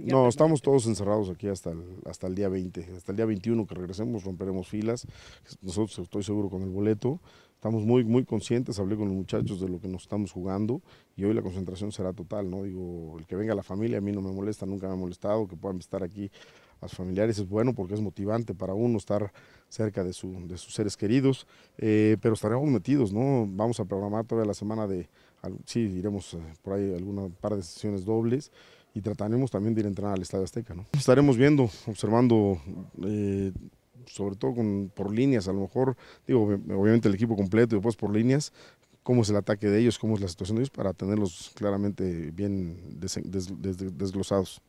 No, estamos todos encerrados aquí hasta el, hasta el día 20, hasta el día 21 que regresemos romperemos filas, nosotros estoy seguro con el boleto, estamos muy, muy conscientes, hablé con los muchachos de lo que nos estamos jugando y hoy la concentración será total, ¿no? Digo, el que venga la familia a mí no me molesta, nunca me ha molestado, que puedan estar aquí a familiares es bueno porque es motivante para uno estar cerca de, de sus seres queridos, eh, pero estaremos metidos, ¿no? Vamos a programar todavía la semana de, sí, iremos eh, por ahí alguna par de sesiones dobles y trataremos también de ir a entrenar al Estadio Azteca. ¿no? Estaremos viendo, observando, eh, sobre todo con, por líneas, a lo mejor, digo, obviamente el equipo completo y después por líneas, cómo es el ataque de ellos, cómo es la situación de ellos, para tenerlos claramente bien desglosados.